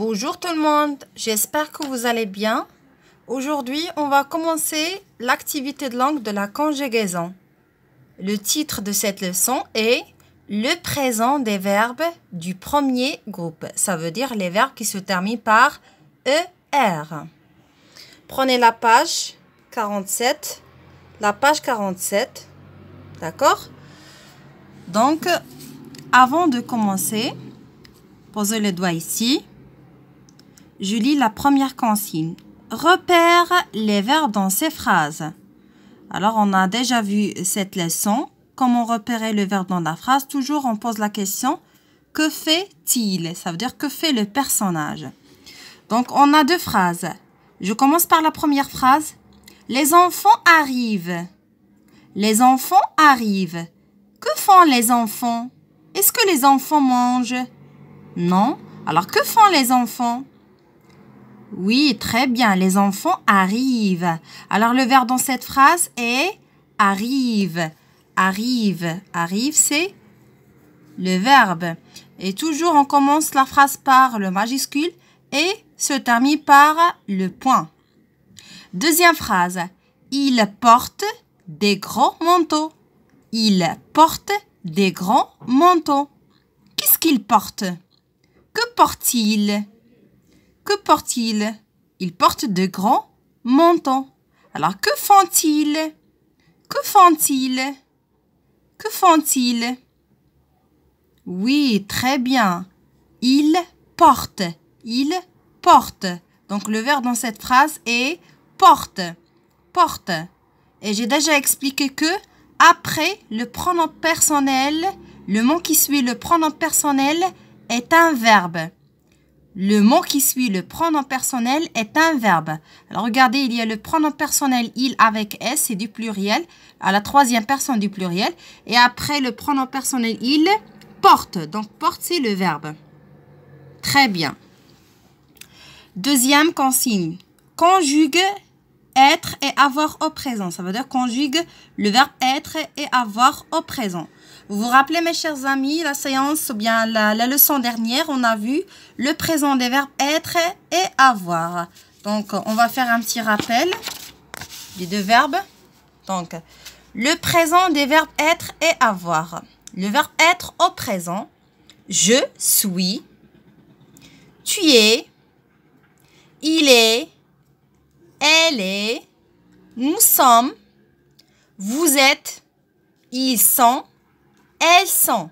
Bonjour tout le monde, j'espère que vous allez bien. Aujourd'hui, on va commencer l'activité de langue de la conjugaison. Le titre de cette leçon est le présent des verbes du premier groupe. Ça veut dire les verbes qui se terminent par ER. Prenez la page 47. La page 47. D'accord Donc, avant de commencer, posez le doigt ici. Je lis la première consigne. Repère les verbes dans ces phrases. Alors, on a déjà vu cette leçon. Comment repérer le verbe dans la phrase Toujours, on pose la question que fait-il Ça veut dire que fait le personnage. Donc, on a deux phrases. Je commence par la première phrase. Les enfants arrivent. Les enfants arrivent. Que font les enfants Est-ce que les enfants mangent Non. Alors, que font les enfants oui, très bien, les enfants arrivent. Alors le verbe dans cette phrase est arrive. Arrive, arrive, c'est le verbe. Et toujours on commence la phrase par le majuscule et se termine par le point. Deuxième phrase, il porte des grands manteaux. Il porte des grands manteaux. Qu'est-ce qu'il porte Que porte-t-il que portent il Il portent de grands montants. Alors, que font-ils Que font-ils Que font-ils Oui, très bien. Ils portent. Ils portent. Donc, le verbe dans cette phrase est porte. Porte. Et j'ai déjà expliqué que après le pronom personnel, le mot qui suit le pronom personnel est un verbe. Le mot qui suit le pronom personnel est un verbe. Alors regardez, il y a le pronom personnel il avec s, c'est du pluriel, à la troisième personne du pluriel. Et après le pronom personnel il porte. Donc porte, c'est le verbe. Très bien. Deuxième consigne. Conjugue être et avoir au présent. Ça veut dire conjugue le verbe être et avoir au présent. Vous vous rappelez, mes chers amis, la séance, ou bien la, leçon dernière, on a vu le présent des verbes être et avoir. Donc, on va faire un petit rappel des deux verbes. Donc, le présent des verbes être et avoir. Le verbe être au présent. Je suis. Tu es. Il est. Elle est. Nous sommes. Vous êtes. Ils sont. Elles sont.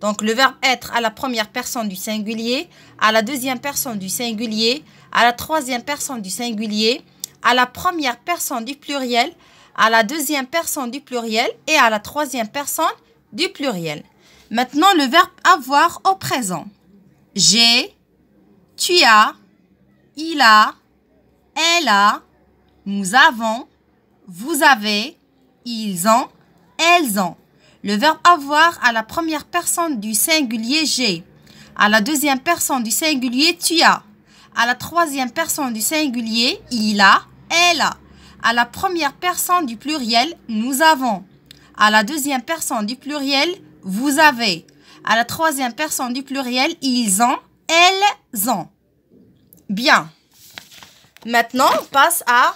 Donc le verbe être à la première personne du singulier, à la deuxième personne du singulier, à la troisième personne du singulier, à la première personne du pluriel, à la deuxième personne du pluriel et à la troisième personne du pluriel. Maintenant le verbe avoir au présent. J'ai, tu as, il a, elle a, nous avons, vous avez, ils ont, elles ont le verbe avoir à la première personne du singulier j'ai, à la deuxième personne du singulier tu as, à la troisième personne du singulier il a, elle a, à la première personne du pluriel nous avons, à la deuxième personne du pluriel vous avez, à la troisième personne du pluriel ils ont, elles ont. Bien. Maintenant, on passe à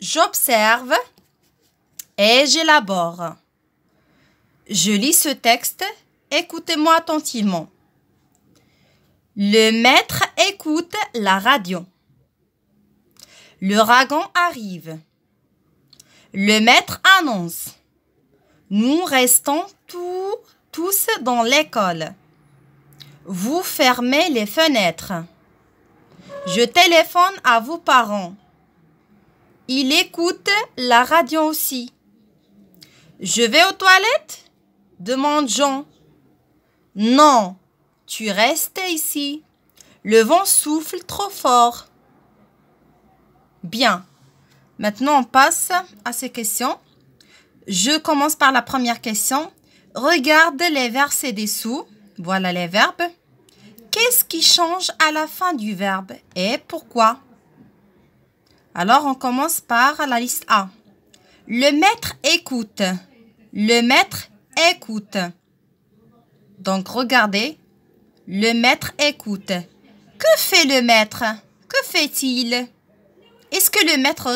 j'observe et j'élabore. Je lis ce texte, écoutez-moi attentivement. Le maître écoute la radio. L'ouragan arrive. Le maître annonce. Nous restons tous dans l'école. Vous fermez les fenêtres. Je téléphone à vos parents. Il écoute la radio aussi. Je vais aux toilettes demande Jean. Non, tu restes ici. Le vent souffle trop fort. Bien. Maintenant, on passe à ces questions. Je commence par la première question. Regarde les versets dessous. Voilà les verbes. Qu'est-ce qui change à la fin du verbe et pourquoi Alors, on commence par la liste A. Le maître écoute. Le maître écoute. Donc regardez, le maître écoute. Que fait le maître Que fait-il Est-ce que le maître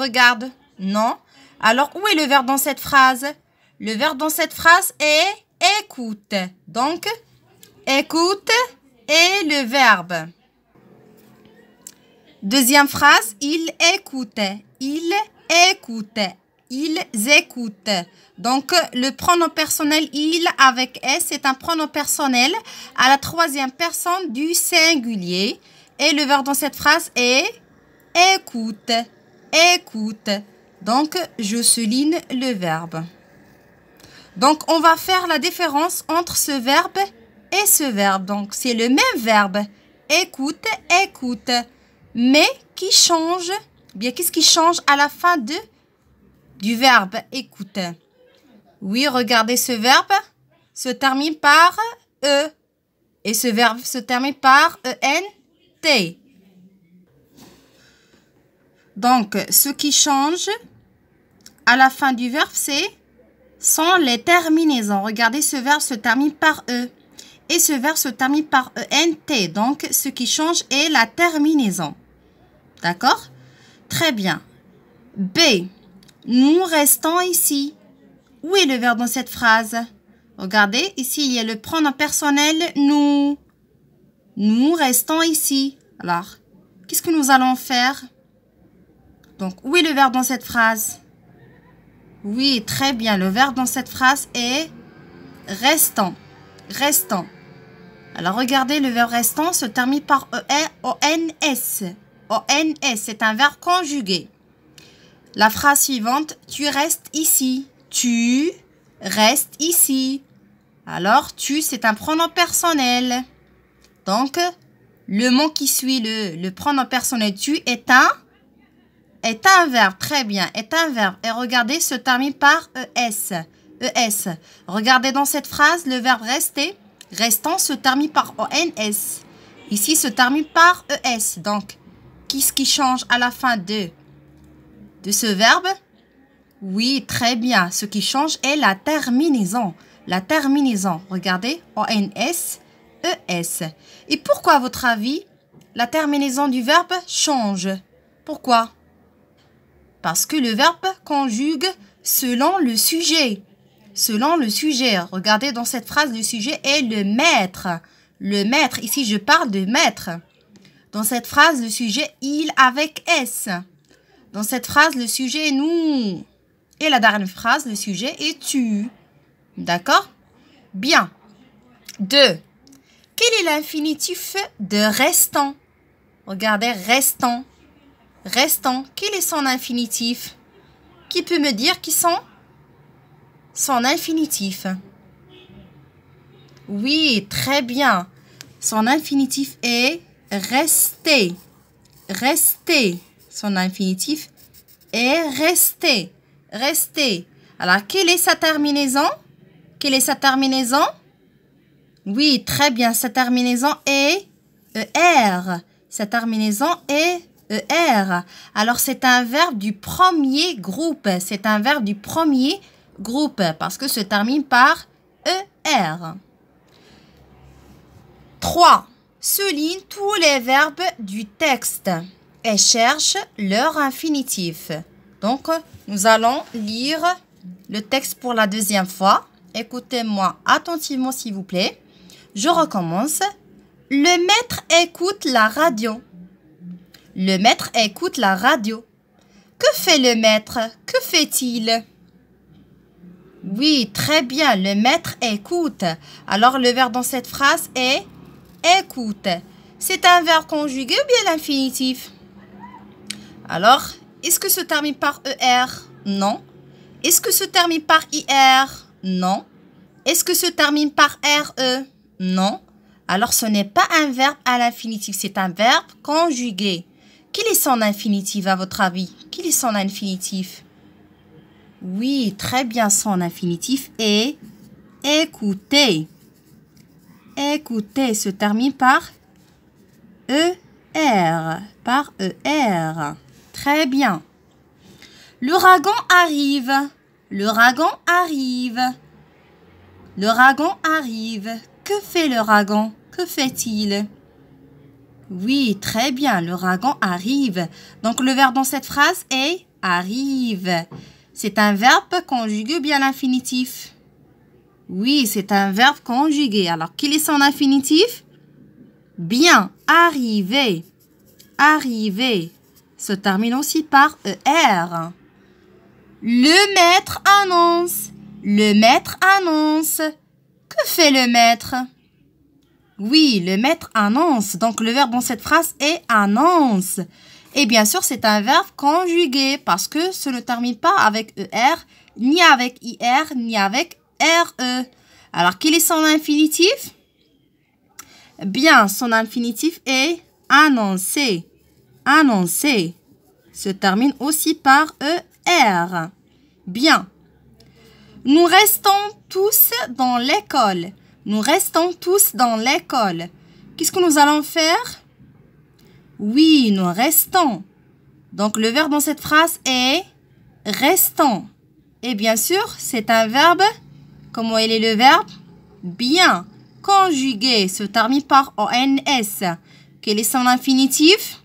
regarde Non. Alors où est le verbe dans cette phrase Le verbe dans cette phrase est écoute. Donc, écoute est le verbe. Deuxième phrase, il écoute. Il écoute. il écoute donc, le pronom personnel « il » avec « s » est un pronom personnel à la troisième personne du singulier. Et le verbe dans cette phrase est « écoute »,« écoute ». Donc, je souligne le verbe. Donc, on va faire la différence entre ce verbe et ce verbe. Donc, c'est le même verbe. Écoute, écoute. Mais qui change Bien, qu'est-ce qui change à la fin de, du verbe écoute oui, regardez ce verbe se termine par E. Et ce verbe se termine par ENT. Donc, ce qui change à la fin du verbe, c'est sont les terminaisons. Regardez, ce verbe se termine par E. Et ce verbe se termine par ENT. Donc, ce qui change est la terminaison. D'accord Très bien. B. Nous restons ici. Où est le verbe dans cette phrase Regardez, ici, il y a le pronom personnel nous. Nous restons ici. Alors, qu'est-ce que nous allons faire Donc, où est le verbe dans cette phrase Oui, très bien. Le verbe dans cette phrase est restant. Restant. Alors, regardez, le verbe restant se termine par e s n s. c'est un verbe conjugué. La phrase suivante, tu restes ici. Tu restes ici. Alors, tu, c'est un pronom personnel. Donc, le mot qui suit le, pronom personnel tu est un, est un verbe. Très bien, est un verbe. Et regardez, se termine par es. Es. Regardez dans cette phrase, le verbe rester, restant se termine par ons. Ici, se termine par es. Donc, qu'est-ce qui change à la fin de, de ce verbe oui, très bien. Ce qui change est la terminaison. La terminaison, regardez, ONS, e s Et pourquoi, à votre avis, la terminaison du verbe change Pourquoi Parce que le verbe conjugue selon le sujet. Selon le sujet. Regardez dans cette phrase, le sujet est le maître. Le maître, ici je parle de maître. Dans cette phrase, le sujet il avec S. Dans cette phrase, le sujet nous. Et la dernière phrase, le sujet est tu. D'accord Bien. Deux. Quel est l'infinitif de restant Regardez, restant. Restant, quel est son infinitif Qui peut me dire qui sont son infinitif Oui, très bien. Son infinitif est rester. Rester. Son infinitif est rester rester. Alors, quelle est sa terminaison Quelle est sa terminaison Oui, très bien. Sa terminaison est ER. Sa terminaison est ER. Alors, c'est un verbe du premier groupe. C'est un verbe du premier groupe parce que se termine par ER. 3. Souligne tous les verbes du texte et cherche leur infinitif. Donc, nous allons lire le texte pour la deuxième fois. Écoutez-moi attentivement, s'il vous plaît. Je recommence. Le maître écoute la radio. Le maître écoute la radio. Que fait le maître Que fait-il Oui, très bien, le maître écoute. Alors le verbe dans cette phrase est écoute. C'est un verbe conjugué ou bien l'infinitif Alors, est-ce que se termine par ER Non. Est-ce que se termine par IR Non. Est-ce que se termine par RE Non. Alors ce n'est pas un verbe à l'infinitif, c'est un verbe conjugué. Quel est son infinitif à votre avis Quel est son infinitif Oui, très bien, son infinitif est écouter. Écouter se termine par ER, par ER. Très bien. L'ouragan arrive. L'ouragan arrive. L'ouragan arrive. Que fait l'ouragan Que fait-il Oui, très bien. L'ouragan arrive. Donc le verbe dans cette phrase est arrive. C'est un verbe conjugué bien infinitif. Oui, c'est un verbe conjugué. Alors, qu'il est son infinitif Bien, arriver. Arriver se termine aussi par ER. Le maître annonce. Le maître annonce. Que fait le maître Oui, le maître annonce. Donc le verbe dans cette phrase est annonce. Et bien sûr, c'est un verbe conjugué parce que ce ne termine pas avec ER, ni avec IR, ni avec RE. Alors, quel est son infinitif Bien, son infinitif est annoncer annoncer se termine aussi par ER. Bien. Nous restons tous dans l'école. Nous restons tous dans l'école. Qu'est-ce que nous allons faire Oui, nous restons. Donc le verbe dans cette phrase est restons. Et bien sûr, c'est un verbe. Comment il est le verbe Bien. Conjuguer se termine par ONS. Quel est son infinitif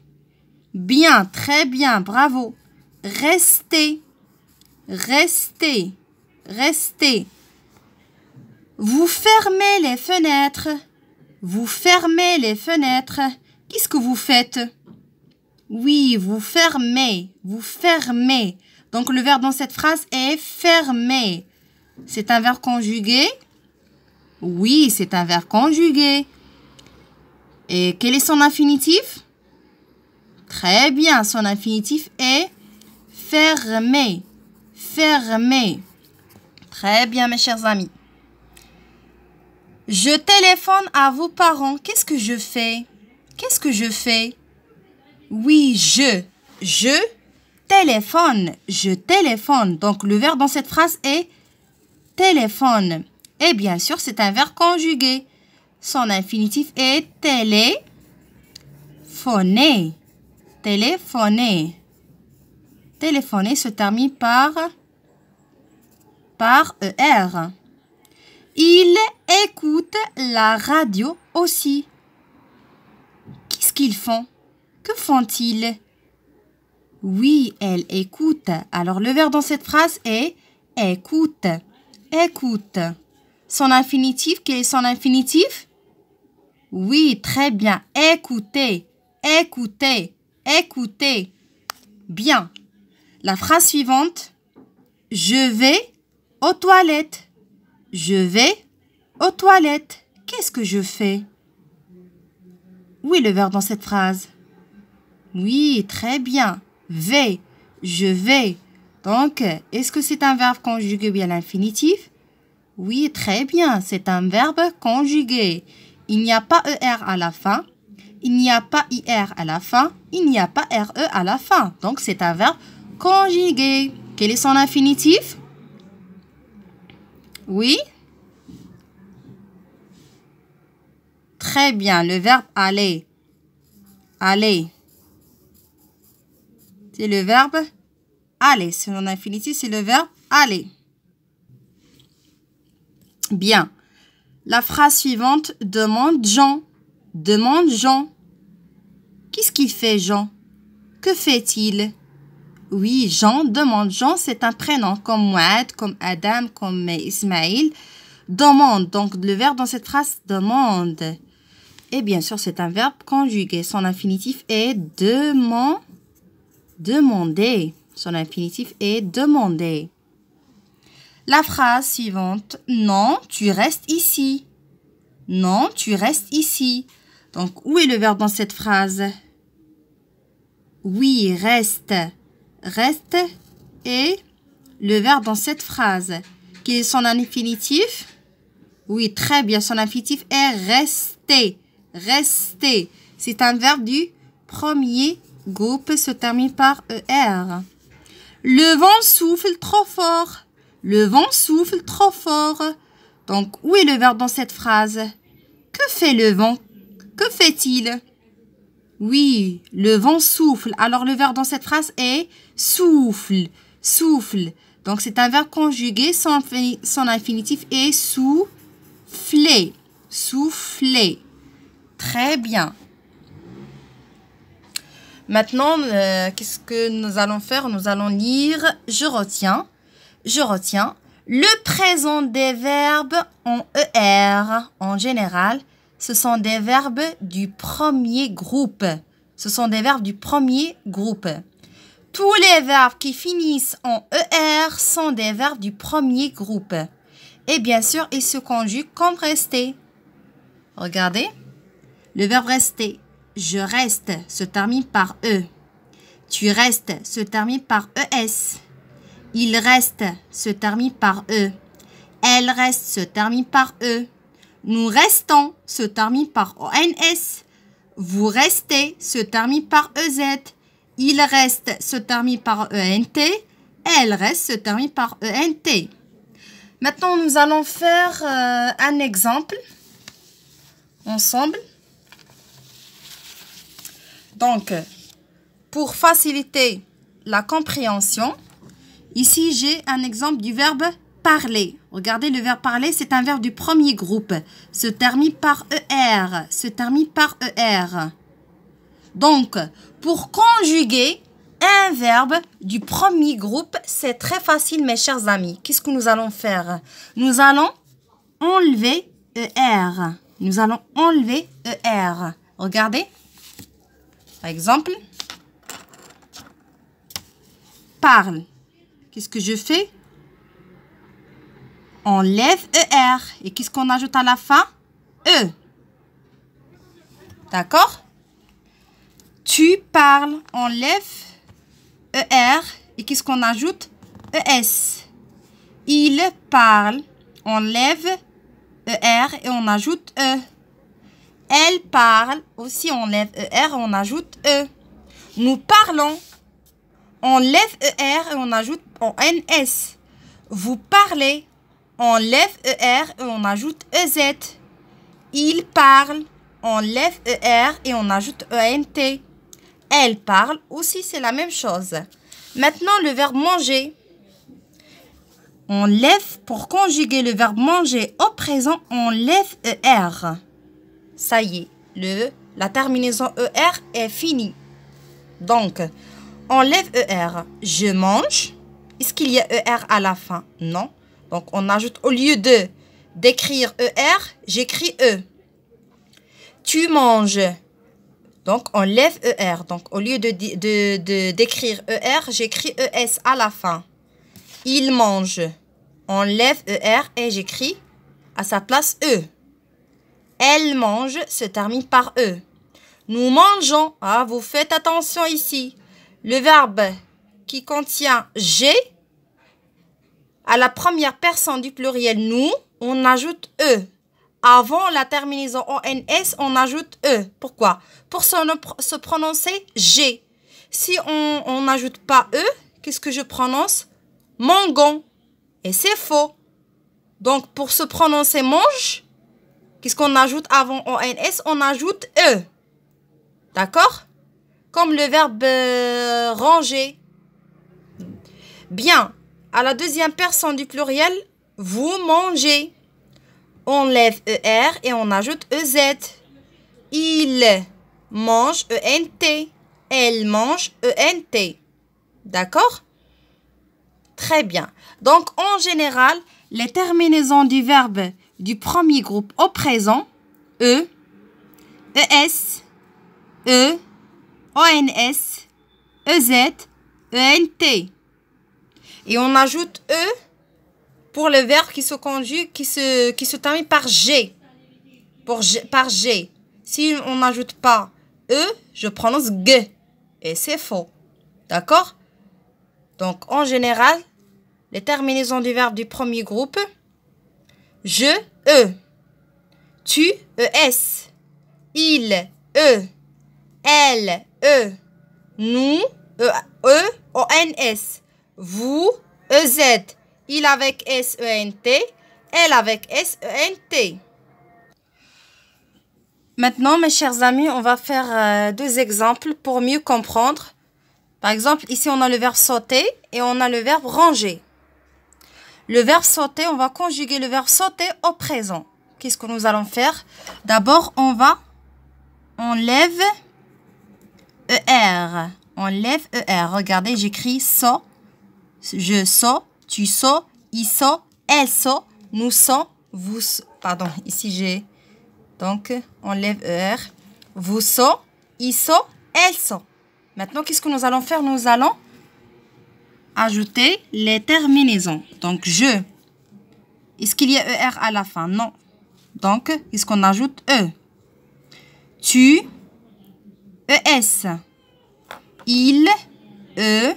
Bien, très bien, bravo. Restez, restez, restez. Vous fermez les fenêtres. Vous fermez les fenêtres. Qu'est-ce que vous faites Oui, vous fermez, vous fermez. Donc le verbe dans cette phrase est fermer. C'est un verbe conjugué Oui, c'est un verbe conjugué. Et quel est son infinitif Très bien, son infinitif est fermé. Fermé. Très bien, mes chers amis. Je téléphone à vos parents. Qu'est-ce que je fais Qu'est-ce que je fais Oui, je. Je téléphone. Je téléphone. Donc, le verbe dans cette phrase est téléphone. Et bien sûr, c'est un verbe conjugué. Son infinitif est téléphoner téléphoner. Téléphoner se termine par par ER. Il écoute la radio aussi. Qu'est-ce qu'ils font Que font-ils Oui, elle écoute. Alors le verbe dans cette phrase est écoute. Écoute. Son infinitif, quel est son infinitif Oui, très bien. Écoutez. Écoutez. Écoutez. Bien. La phrase suivante. Je vais aux toilettes. Je vais aux toilettes. Qu'est-ce que je fais Oui, est le verbe dans cette phrase Oui, très bien. Vais. Je vais. Donc, est-ce que c'est un verbe conjugué bien l'infinitif Oui, très bien. C'est un verbe conjugué. Il n'y a pas ER à la fin il n'y a pas IR à la fin, il n'y a pas RE à la fin. Donc, c'est un verbe conjugué. Quel est son infinitif Oui Très bien, le verbe aller. Aller. C'est le verbe aller. C'est son infinitif, c'est le verbe aller. Bien. La phrase suivante demande Jean. Demande Jean. Qu'est-ce qu'il fait, Jean Que fait-il Oui, Jean, demande Jean, c'est un prénom comme Mouad, comme Adam, comme Ismaël. Demande, donc le verbe dans cette phrase, demande. Et eh bien sûr, c'est un verbe conjugué. Son infinitif est demander. Son infinitif est demander. La phrase suivante. Non, tu restes ici. Non, tu restes ici. Donc, où est le verbe dans cette phrase Oui, reste. Reste et le verbe dans cette phrase. Quel est son infinitif Oui, très bien. Son infinitif est rester. Rester. C'est un verbe du premier groupe. Se termine par ER. Le vent souffle trop fort. Le vent souffle trop fort. Donc, où est le verbe dans cette phrase Que fait le vent que fait-il Oui, le vent souffle. Alors le verbe dans cette phrase est souffle, souffle. Donc c'est un verbe conjugué, son, son infinitif est souffler, souffler. Très bien. Maintenant, euh, qu'est-ce que nous allons faire Nous allons lire je retiens. Je retiens le présent des verbes en ER en général ce sont des verbes du premier groupe. Ce sont des verbes du premier groupe. Tous les verbes qui finissent en ER sont des verbes du premier groupe. Et bien sûr, ils se conjuguent comme rester. Regardez. Le verbe rester, je reste, se termine par E. Tu restes se termine par ES. Il reste se termine par E. Elle reste se termine par E. Nous restons se termine par ONS. Vous restez se termine par EZ. Il reste se termine par ENT. Elle reste se termine par ENT. Maintenant, nous allons faire euh, un exemple ensemble. Donc, pour faciliter la compréhension, ici j'ai un exemple du verbe parler. Regardez le verbe parler, c'est un verbe du premier groupe. Se termine par ER. Se termine par ER. Donc, pour conjuguer un verbe du premier groupe, c'est très facile, mes chers amis. Qu'est-ce que nous allons faire Nous allons enlever ER. Nous allons enlever ER. Regardez. Par exemple, parle. Qu'est-ce que je fais on lève ER. Et qu'est-ce qu'on ajoute à la fin E. D'accord Tu parles, on lève ER. Et qu'est-ce qu'on ajoute ES. Il parle, on lève ER et on ajoute E. Elle parle, aussi on lève ER et on ajoute E. Nous parlons, on lève ER et on ajoute en NS. Vous parlez, on lève ER et on ajoute EZ. Il parle, on lève ER et on ajoute ENT. Elle parle, aussi c'est la même chose. Maintenant, le verbe manger. On lève, pour conjuguer le verbe manger au présent, on lève ER. Ça y est, le, la terminaison ER est finie. Donc, on lève ER. Je mange. Est-ce qu'il y a ER à la fin Non. Donc, on ajoute au lieu de d'écrire ER, j'écris E. Tu manges. Donc, on lève ER. Donc, au lieu de d'écrire de, ER, j'écris ES à la fin. Il mange. On lève ER et j'écris à sa place E. Elle mange se termine par E. Nous mangeons. Ah, vous faites attention ici. Le verbe qui contient G à la première personne du pluriel nous, on ajoute e. Avant la terminaison ONS, on ajoute e. Pourquoi Pour se, prononcer g. Si on n'ajoute pas e, qu'est-ce que je prononce Mangon. Et c'est faux. Donc pour se prononcer mange, qu'est-ce qu'on ajoute avant ONS On ajoute e. D'accord Comme le verbe euh, ranger. Bien, à la deuxième personne du pluriel, vous mangez. On lève ER et on ajoute EZ. Il mange ENT. Elle mange ENT. D'accord Très bien. Donc, en général, les terminaisons du verbe du premier groupe au présent, E, ES, E, ONS, EZ, e ENT. Et on ajoute E pour le verbe qui se conjugue, qui se, qui se termine par G. Pour par G. Si on n'ajoute pas E, je prononce G. Et c'est faux. D'accord Donc, en général, les terminaisons du verbe du premier groupe, je, E, tu, ES, il, E, elle, E, nous, E, E, O, N, S. Vous, EZ, il avec S-E-N-T, elle avec S-E-N-T. Maintenant, mes chers amis, on va faire euh, deux exemples pour mieux comprendre. Par exemple, ici, on a le verbe sauter et on a le verbe ranger. Le verbe sauter, on va conjuguer le verbe sauter au présent. Qu'est-ce que nous allons faire D'abord, on va, on lève ER. On lève ER. Regardez, j'écris saut je sors, tu sors, il saut, elle saut, nous sommes, vous Pardon, ici j'ai. Donc, on lève ER. Vous so il saut, elle saut. Maintenant, qu'est-ce que nous allons faire Nous allons ajouter les terminaisons. Donc, je. Est-ce qu'il y a ER à la fin Non. Donc, est-ce qu'on ajoute E Tu, ES. Il, E,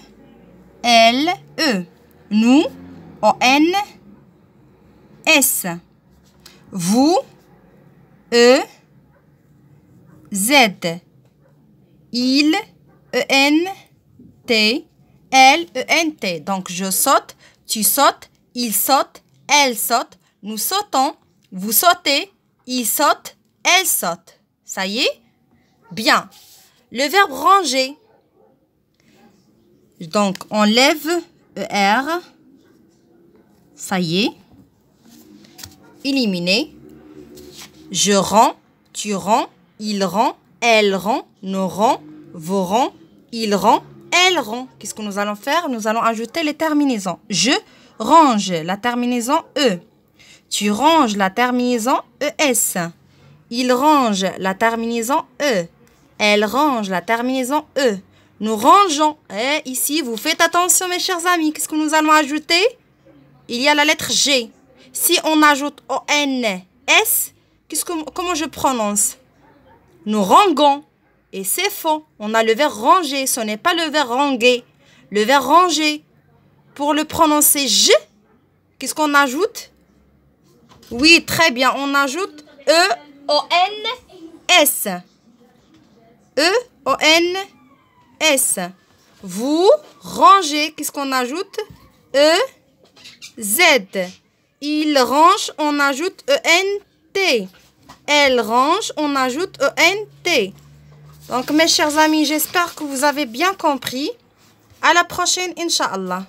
L, E. Nous, O, N, S. Vous, E, Z. Il, E, N, T. L, E, N, T. Donc, je saute, tu sautes, il saute, elle saute, nous sautons, vous sautez, il saute, elle saute. Ça y est Bien. Le verbe ranger. Donc, on ER. Ça y est. éliminé, Je rends, tu rends, il rend, elle rend, nos rangs, vos rangs, il rend, elle rend. Qu'est-ce que nous allons faire Nous allons ajouter les terminaisons. Je range la terminaison E. Tu ranges la terminaison ES. Il range la terminaison E. Elle range la terminaison E. Nous rangeons. Et eh, ici, vous faites attention, mes chers amis. Qu'est-ce que nous allons ajouter Il y a la lettre G. Si on ajoute o n S, que, comment je prononce Nous rangons. Et c'est faux. On a le verbe ranger. Ce n'est pas le verbe ranger. Le verbe ranger. Pour le prononcer G, qu'est-ce qu'on ajoute Oui, très bien. On ajoute E, O, N, S. E, O, N, S. S. Vous rangez. Qu'est-ce qu'on ajoute E, Z. Il range, on ajoute E-N-T. Elle range, on ajoute E-N-T. Donc, mes chers amis, j'espère que vous avez bien compris. À la prochaine, Inch'Allah.